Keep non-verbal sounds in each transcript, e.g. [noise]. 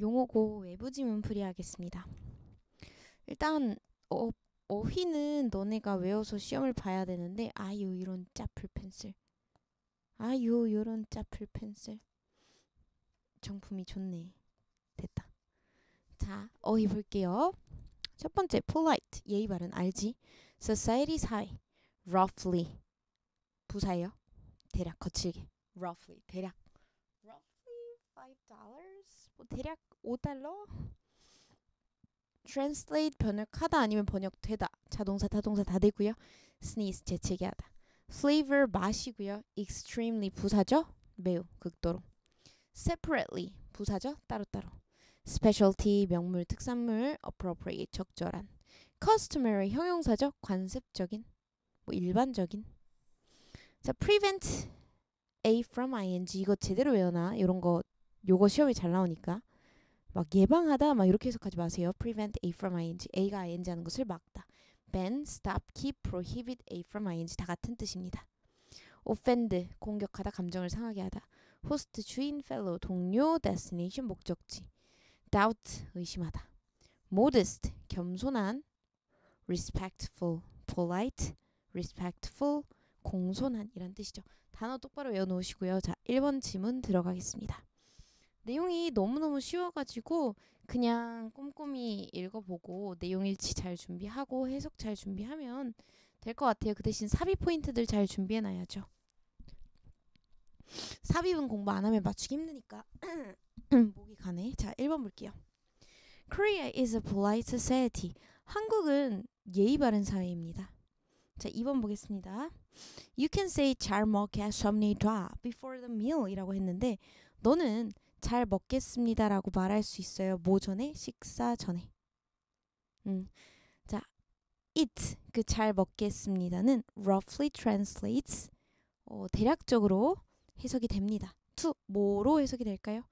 용어고 외부 지문 풀이하겠습니다. 일단 어, 어휘는 너네가 외워서 시험을 봐야 되는데 아유 이런 짜풀 펜슬 아유 요런 짜풀 펜슬 정품이 좋네 됐다 자 어휘 볼게요 첫 번째 polite 예의 바른 알지 society 사회 roughly 부사예요 대략 거칠게 roughly 대략 roughly five dollars 뭐 대략 5달러? translate 번역하다 아니면 번역되다 자동사 타동사 다 되고요 sneeze 재채기 하다 flavor 맛이고요 extremely 부사죠 매우 극도로 separately 부사죠 따로따로 specialty 명물 특산물 appropriate 적절한 customary 형용사죠 관습적인 뭐 일반적인 자 prevent a from ing 이거 제대로 외워나 이런 거 요거 시험이 잘 나오니까 막 예방하다 막 이렇게 해석하지 마세요. prevent a from ing a가 ing 하는 것을 막다. ban, stop, keep, prohibit a from ing 다 같은 뜻입니다. offend 공격하다 감정을 상하게 하다. host 주인, fellow 동료, destination 목적지. doubt 의심하다. modest 겸손한 respectful, polite, respectful 공손한 이란 뜻이죠. 단어 똑바로 외워 놓으시고요. 자, 1번 지문 들어가겠습니다. 내용이 너무너무 쉬워가지고 그냥 꼼꼼히 읽어보고 내용 일치 잘 준비하고 해석 잘 준비하면 될 것 같아요. 그 대신 삽입 포인트들 잘 준비해놔야죠. 삽입은 공부 안 하면 맞추기 힘드니까 [clears throat] 목이 가네. 자, 1번 볼게요. Korea is a polite society. 한국은 예의 바른 사회입니다. 자, 2번 보겠습니다. You can say 잘 먹겠습니다 before the meal 이라고 했는데 너는 잘 먹겠습니다라고 말할 수 있어요. 뭐 전에? 식사 전에. 음. 자, eat 그 잘 먹겠습니다는 roughly translates 어, 대략적으로 해석이 됩니다. to 뭐로 해석이 될까요?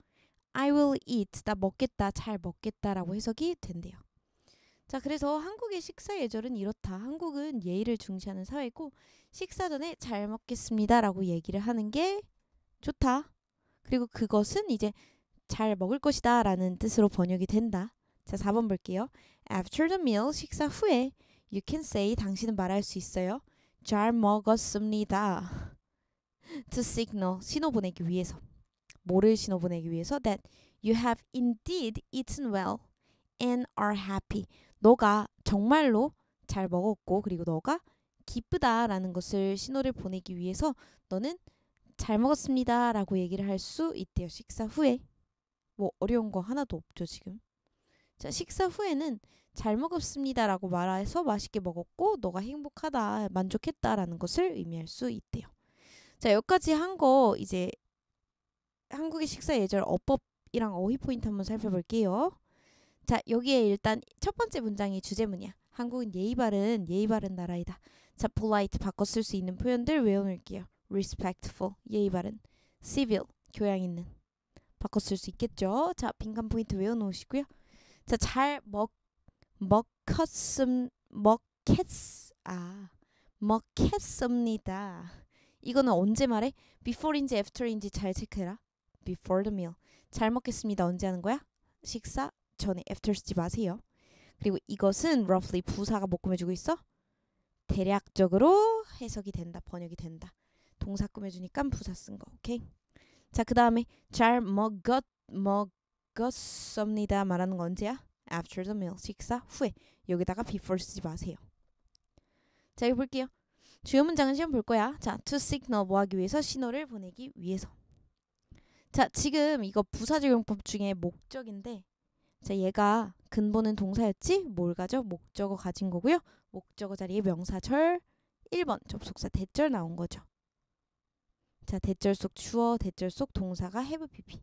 I will eat 나 먹겠다 잘 먹겠다라고 해석이 된대요. 자, 그래서 한국의 식사 예절은 이렇다. 한국은 예의를 중시하는 사회고 식사 전에 잘 먹겠습니다라고 얘기를 하는 게 좋다. 그리고 그것은 이제 잘 먹을 것이다 라는 뜻으로 번역이 된다. 자, 4번 볼게요. After the meal, 식사 후에 you can say 당신은 말할 수 있어요. 잘 먹었습니다. [laughs] to signal 신호 보내기 위해서 뭐를 신호 보내기 위해서 that you have indeed eaten well and are happy. 너가 정말로 잘 먹었고 그리고 너가 기쁘다라는 것을 신호를 보내기 위해서 너는 잘 먹었습니다. 라고 얘기를 할 수 있대요. 식사 후에. 뭐 어려운 거 하나도 없죠, 지금. 자, 식사 후에는 잘 먹었습니다. 라고 말해서 맛있게 먹었고, 너가 행복하다, 만족했다. 라는 것을 의미할 수 있대요. 자, 여기까지 한 거 이제 한국의 식사 예절 어법이랑 어휘 포인트 한번 살펴볼게요. 자, 여기에 일단 첫 번째 문장이 주제문이야. 한국은 예의 바른, 예의 바른 나라이다. 자, polite 바꿔 쓸수 있는 표현들 외워놓을게요. respectful 예의 바른 civil 교양 있는 바꿔 쓸 수 있겠죠. 자, 빈칸 포인트 외워 놓으시고요. 자, 잘 먹 먹혔음 먹했아먹했습니다 이거는 언제 말해? before인지 after인지 잘 체크해라. before the meal. 잘 먹겠습니다. 언제 하는 거야? 식사 전에 after 쓰지 마세요. 그리고 이것은 roughly 부사가 뭐 꾸며주고 있어? 대략적으로 해석이 된다. 번역이 된다. 동사 꾸며주니까 부사 쓴 거. 오케이. 자, 그 다음에 잘 먹었 먹었습니다 말하는 건 언제야? After the meal 식사 후에 여기다가 before 쓰지 마세요. 자, 여기 볼게요. 주요 문장은 시험 볼 거야. 자, to signal 뭐 하기 위해서 신호를 보내기 위해서. 자, 지금 이거 부사 적용법 중에 목적인데 자, 얘가 근본은 동사였지? 뭘 가져? 목적어 가진 거고요. 목적어 자리에 명사절 1번 접속사 대절 나온 거죠. 자, 대절 속 주어, 대절 속 동사가 have pp.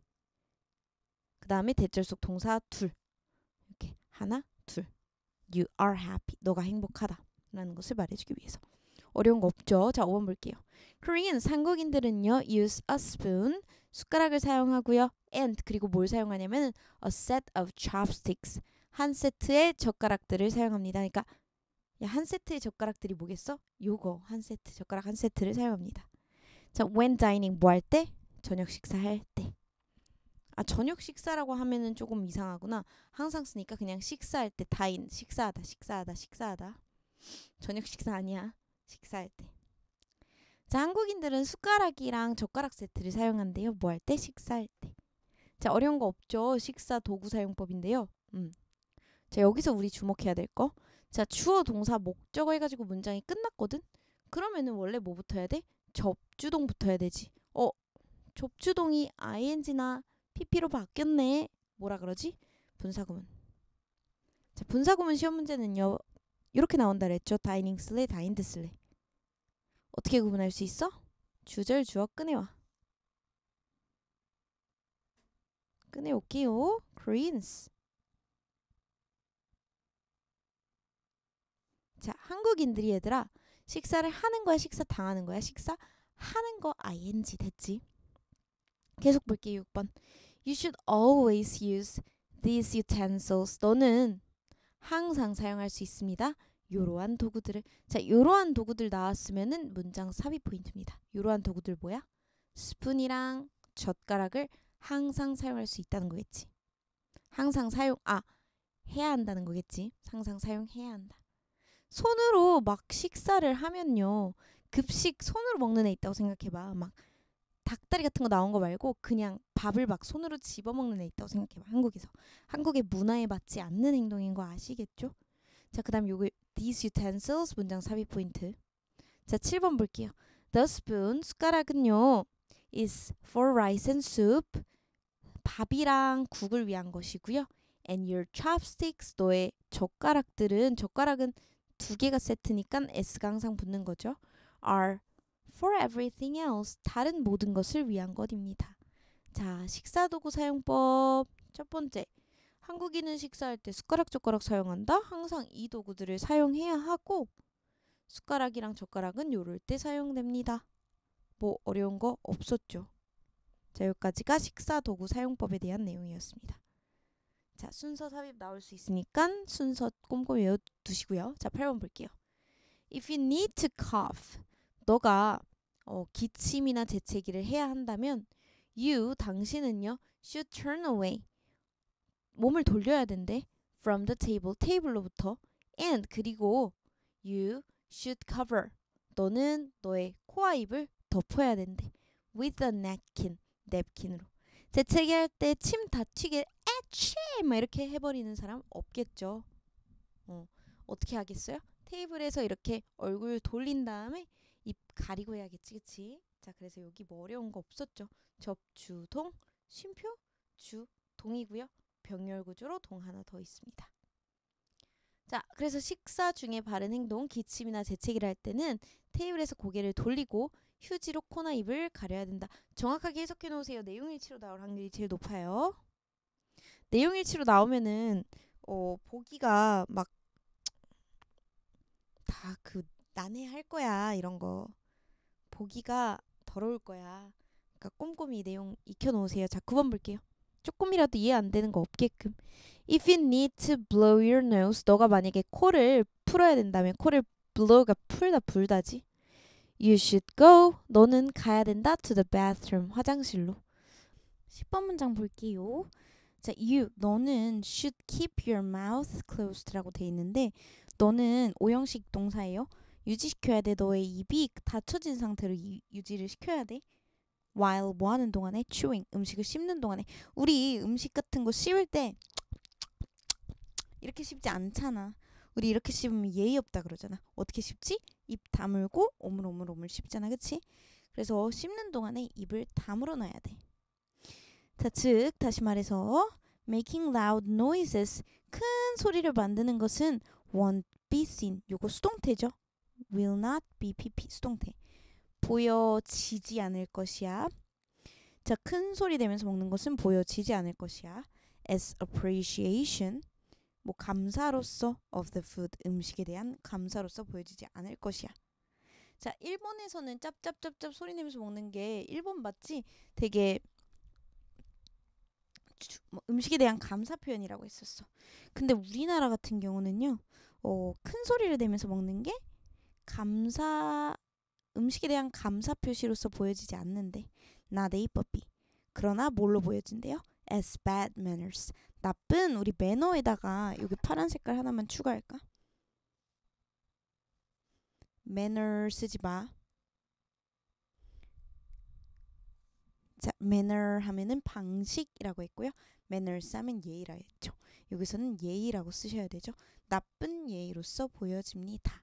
그 다음에 대절 속 동사 둘. 이렇게 하나, 둘. You are happy. 너가 행복하다. 라는 것을 말해주기 위해서. 어려운 거 없죠? 자, 5번 볼게요. Korean, 한국인들은요, use a spoon, 숟가락을 사용하고요. And, 그리고 뭘 사용하냐면 a set of chopsticks, 한 세트의 젓가락들을 사용합니다. 그러니까 야, 한 세트의 젓가락들이 뭐겠어? 요거, 한 세트, 젓가락 한 세트를 사용합니다. 자, when dining 뭐 할 때? 저녁 식사 할 때. 아, 저녁 식사라고 하면은 조금 이상하구나. 항상 쓰니까 그냥 식사할 때 다인 식사하다 식사하다 식사하다. 저녁 식사 아니야. 식사할 때. 자, 한국인들은 숟가락이랑 젓가락 세트를 사용한대요. 뭐 할 때? 식사할 때. 자, 어려운 거 없죠. 식사 도구 사용법인데요. 음. 자, 여기서 우리 주목해야 될 거. 자, 주어 동사 목적어 해 가지고 문장이 끝났거든. 그러면은 원래 뭐부터 해야 돼? 접주동 붙어야 되지. 어, 접주동이 ing나 pp로 바뀌었네. 뭐라 그러지? 분사구문. 자, 분사구문 시험 문제는요. 이렇게 나온다 그랬죠. 다이닝슬레, 다인드슬레. 어떻게 구분할 수 있어? 주절, 주어 꺼내와. 꺼내올게요. greens. 자, 한국인들이 얘들아 식사를 하는 거야, 식사 당하는 거야, 식사 하는 거 ing 됐지? 계속 볼게요. 6번. You should always use these utensils. 너는 항상 사용할 수 있습니다. 요러한 도구들을 자, 요러한 도구들 나왔으면은 문장 삽입 포인트입니다. 요러한 도구들 뭐야? 스푼이랑 젓가락을 항상 사용할 수 있다는 거겠지. 항상 사용 아 해야 한다는 거겠지. 항상 사용해야 한다. 손으로 막 식사를 하면요. 급식 손으로 먹는 애 있다고 생각해봐. 막 닭다리 같은 거 나온 거 말고 그냥 밥을 막 손으로 집어먹는 애 있다고 생각해봐. 한국에서. 한국의 문화에 맞지 않는 행동인 거 아시겠죠? 자, 그 다음 요거 these utensils 문장 삽입 포인트. 자, 7번 볼게요. The spoon, 숟가락은요. is for rice and soup. 밥이랑 국을 위한 것이고요. And your chopsticks, 너의 젓가락들은 젓가락은 두 개가 세트니까 s가 항상 붙는 거죠. are for everything else 다른 모든 것을 위한 것입니다. 자, 식사 도구 사용법 첫 번째. 한국인은 식사할 때 숟가락 젓가락 사용한다. 항상 이 도구들을 사용해야 하고 숟가락이랑 젓가락은 요럴 때 사용됩니다. 뭐 어려운 거 없었죠. 자, 여기까지가 식사 도구 사용법에 대한 내용이었습니다. 자, 순서 삽입 나올 수 있으니까 순서 꼼꼼히 외워 두시고요. 자, 8번 볼게요. If you need to cough, 너가 어, 기침이나 재채기를 해야 한다면 you, 당신은요, should turn away. 몸을 돌려야 된대. from the table, 테이블로부터 and 그리고 you should cover. 너는 너의 코와 입을 덮어야 된대. with a napkin, 냅킨으로. 재채기할 때 침 다튀게 에 취! 막 이렇게 해버리는 사람 없겠죠. 어, 어떻게 하겠어요? 테이블에서 이렇게 얼굴 돌린 다음에 입 가리고 해야겠지, 그치? 자, 그래서 여기 뭐 어려운 거 없었죠. 접주동, 쉼표, 주동이고요. 병렬구조로 동 하나 더 있습니다. 자, 그래서 식사 중에 바른 행동, 기침이나 재채기를 할 때는 테이블에서 고개를 돌리고 휴지로 코나 입을 가려야 된다. 정확하게 해석해 놓으세요. 내용 일치로 나올 확률이 제일 높아요. 내용일치로 나오면은 어 보기가 막 다 그 난해할 거야 이런 거 보기가 더러울 거야. 그러니까 꼼꼼히 내용 익혀 놓으세요. 자, 9번 볼게요. 조금이라도 이해 안 되는 거 없게끔. If you need to blow your nose, 너가 만약에 코를 풀어야 된다면 코를 blow가 풀다 불다지. You should go. 너는 가야 된다. To the bathroom. 화장실로. 10번 문장 볼게요. 자, you 너는 should keep your mouth closed라고 돼 있는데 너는 오형식 동사예요. 유지시켜야 돼. 너의 입이 닫혀진 상태로 이, 유지를 시켜야 돼. while 뭐 하는 동안에 chewing 음식을 씹는 동안에 우리 음식 같은 거 씹을 때 이렇게 씹지 않잖아. 우리 이렇게 씹으면 예의 없다 그러잖아. 어떻게 씹지? 입 다물고 오물오물오물 씹잖아. 그치? 그래서 씹는 동안에 입을 다물어 놔야 돼. 자, 즉 다시 말해서 making loud noises 큰 소리를 만드는 것은 won't be seen 요거 수동태죠. will not be pp 수동태 보여지지 않을 것이야. 자, 큰 소리 내면서 먹는 것은 보여지지 않을 것이야. as appreciation 뭐 감사로서 of the food 음식에 대한 감사로서 보여지지 않을 것이야. 자, 일본에서는 짭짭짭짭 소리 내면서 먹는 게 일본 맞지? 되게 뭐 음식에 대한 감사 표현이라고 했었어. 근데 우리나라 같은 경우는요, 어, 큰 소리를 내면서 먹는 게 감사 음식에 대한 감사 표시로서 보여지지 않는데 나데이법이 그러나 뭘로 보여진대요? As bad manners 나쁜 우리 매너에다가 여기 파란 색깔 하나만 추가할까? manner 쓰지 마. 자, manner 하면은 방식이라고 했고요. manners 하면 예의라 했죠. 여기서는 예의라고 쓰셔야 되죠. 나쁜 예의로서 보여집니다.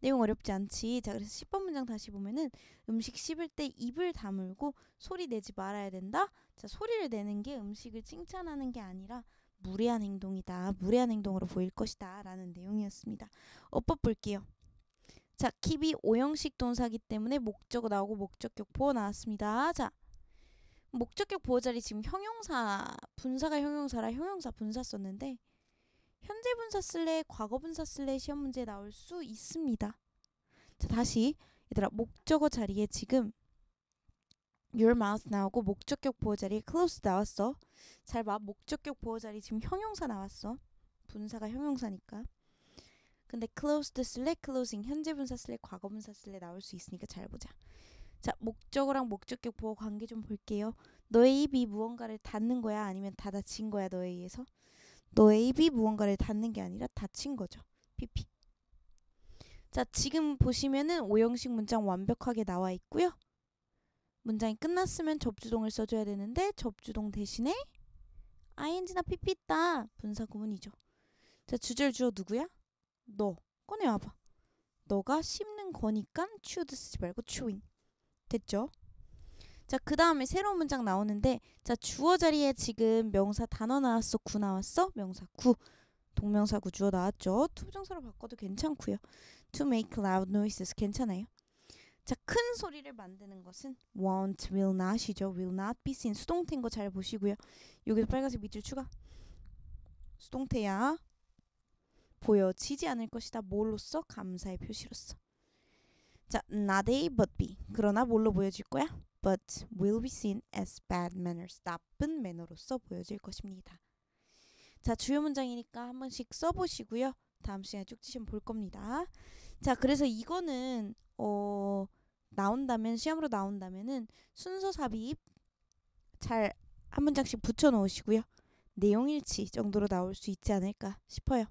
내용 어렵지 않지. 자, 그래서 10번 문장 다시 보면은 음식 씹을 때 입을 다물고 소리 내지 말아야 된다. 자, 소리를 내는 게 음식을 칭찬하는 게 아니라 무례한 행동이다. 무례한 행동으로 보일 것이다. 라는 내용이었습니다. 어법 볼게요. 자, 킵이 5형식 동사기 때문에 목적 어 나오고 목적격 보호 나왔습니다. 자, 목적격 보호 자리 지금 형용사, 분사가 형용사라 형용사 분사 썼는데 현재 분사 쓸래 과거 분사 쓸래 시험 문제 나올 수 있습니다. 자, 다시 얘들아 목적어 자리에 지금 your mouth 나오고 목적격 보호 자리에 close 나왔어. 잘 봐. 목적격 보호 자리 지금 형용사 나왔어. 분사가 형용사니까. 근데 closed 슬랙 closing 현재 분사 슬랙 과거 분사 슬랙 나올 수 있으니까 잘 보자. 자, 목적어랑 목적격 보호 관계 좀 볼게요. 너의 입이 무언가를 닫는 거야 아니면 다아힌 거야 너에 의해서? 너의 입이 무언가를 닫는 게 아니라 닫힌 거죠. PP. 자, 지금 보시면은 오형식 문장 완벽하게 나와 있고요. 문장이 끝났으면 접주동을 써줘야 되는데 접주동 대신에 ing나 pp 있다. 분사 구문이죠. 자, 주절 주어 누구야? 너 꺼내와봐. 너가 씹는 거니까 추드 쓰지 말고 추 h 됐죠? 자, 그 다음에 새로운 문장 나오는데, 자, 주어 자리에 지금 명사 단어 나왔어, 구 나왔어, 명사 구. 동명사 구 주어 나왔죠? 투부정사로 바꿔도 괜찮고요. To make loud noises 괜찮아요. 자, 큰 소리를 만드는 것은 won't, will not이죠. will not be seen. 수동태인 거 잘 보시고요. 여기도 빨간색 밑줄 추가. 수동태야. 보여지지 않을 것이다. 뭘로써? 감사의 표시로써. 자, not a but b. 그러나 뭘로 보여질 거야? but will be seen as bad manners. 나쁜 매너로서 보여질 것입니다. 자, 주요 문장이니까 한 번씩 써보시고요. 다음 시간에 쭉지 시험 볼 겁니다. 자, 그래서 이거는 어 나온다면 시험으로 나온다면 순서 삽입 잘 한 문장씩 붙여 놓으시고요. 내용 일치 정도로 나올 수 있지 않을까 싶어요.